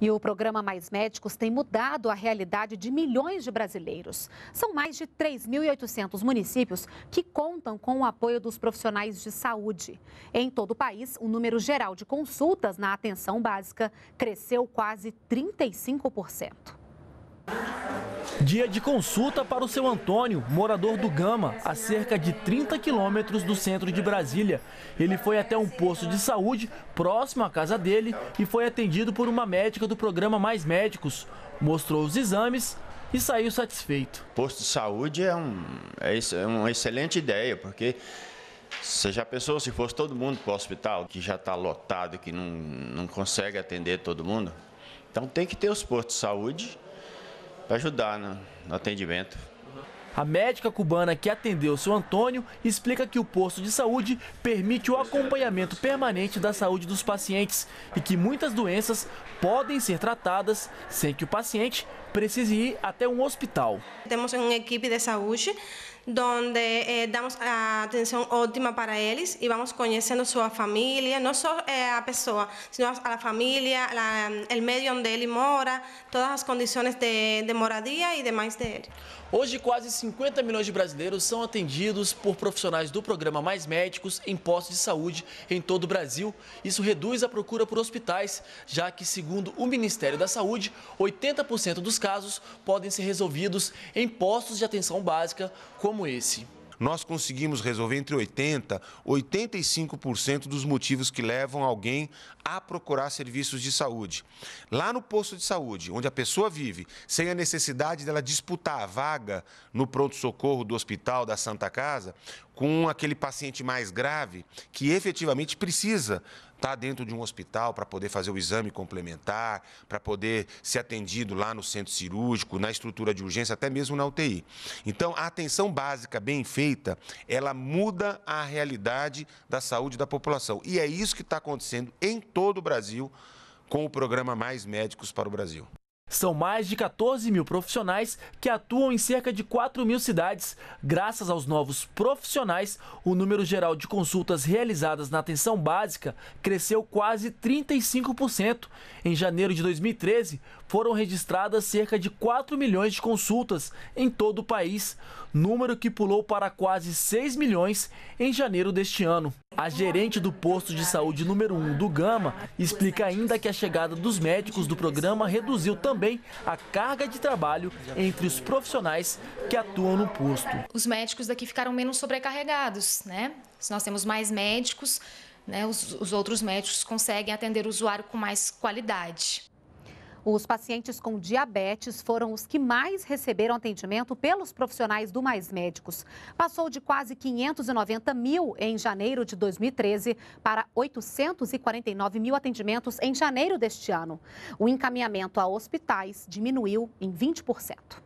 E o programa Mais Médicos tem mudado a realidade de milhões de brasileiros. São mais de 3.800 municípios que contam com o apoio dos profissionais de saúde. Em todo o país, o número geral de consultas na atenção básica cresceu quase 35%. Dia de consulta para o seu Antônio, morador do Gama, a cerca de 30 quilômetros do centro de Brasília. Ele foi até um posto de saúde próximo à casa dele e foi atendido por uma médica do programa Mais Médicos. Mostrou os exames e saiu satisfeito. Posto de saúde é, um, é, é uma excelente ideia, porque você já pensou se fosse todo mundo para o hospital, que já está lotado, que não, não consegue atender todo mundo? Então tem que ter os postos de saúde para ajudar no, no atendimento. A médica cubana que atendeu seu Antônio explica que o posto de saúde permite o acompanhamento permanente da saúde dos pacientes e que muitas doenças podem ser tratadas sem que o paciente precise ir até um hospital. Temos uma equipe de saúde onde eh, damos a atenção ótima para eles e vamos conhecendo sua família, não só eh, a pessoa, sino a família, o meio onde ele mora, todas as condições de, de moradia e demais dele. Hoje, quase 50 milhões de brasileiros são atendidos por profissionais do programa Mais Médicos em postos de saúde em todo o Brasil. Isso reduz a procura por hospitais, já que, segundo o Ministério da Saúde, 80% dos casos podem ser resolvidos em postos de atenção básica como esse nós conseguimos resolver entre 80% e 85% dos motivos que levam alguém a procurar serviços de saúde. Lá no posto de saúde, onde a pessoa vive, sem a necessidade dela disputar a vaga no pronto-socorro do hospital, da Santa Casa, com aquele paciente mais grave que efetivamente precisa estar tá dentro de um hospital para poder fazer o exame complementar, para poder ser atendido lá no centro cirúrgico, na estrutura de urgência, até mesmo na UTI. Então, a atenção básica bem feita, ela muda a realidade da saúde da população. E é isso que está acontecendo em todo o Brasil com o programa Mais Médicos para o Brasil. São mais de 14 mil profissionais que atuam em cerca de 4 mil cidades. Graças aos novos profissionais, o número geral de consultas realizadas na atenção básica cresceu quase 35%. Em janeiro de 2013, foram registradas cerca de 4 milhões de consultas em todo o país, número que pulou para quase 6 milhões em janeiro deste ano. A gerente do posto de saúde número 1 um do Gama explica ainda que a chegada dos médicos do programa reduziu também a carga de trabalho entre os profissionais que atuam no posto. Os médicos daqui ficaram menos sobrecarregados, né? Se nós temos mais médicos, né, os, os outros médicos conseguem atender o usuário com mais qualidade. Os pacientes com diabetes foram os que mais receberam atendimento pelos profissionais do Mais Médicos. Passou de quase 590 mil em janeiro de 2013 para 849 mil atendimentos em janeiro deste ano. O encaminhamento a hospitais diminuiu em 20%.